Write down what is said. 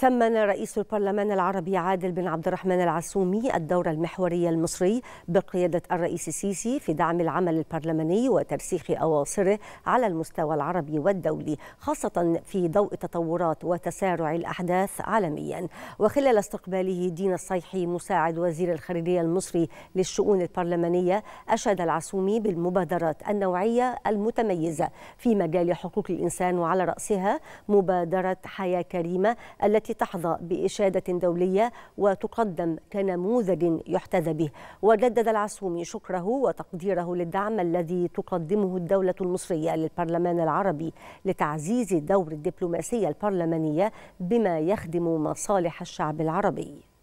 ثمن رئيس البرلمان العربي عادل بن عبد الرحمن العسومي الدور المحوري المصري بقيادة الرئيس السيسي في دعم العمل البرلماني وترسيخ أواصره على المستوى العربي والدولي خاصة في ضوء تطورات وتسارع الأحداث عالميا وخلال استقباله دين الصيحي مساعد وزير الخارجية المصري للشؤون البرلمانية أشاد العسومي بالمبادرات النوعية المتميزة في مجال حقوق الإنسان وعلى رأسها مبادرة حياة كريمة التي التي تحظى بإشادة دولية وتقدم كنموذج يحتذى به وجدد العسومي شكره وتقديره للدعم الذي تقدمه الدولة المصرية للبرلمان العربي لتعزيز دور الدبلوماسية البرلمانية بما يخدم مصالح الشعب العربي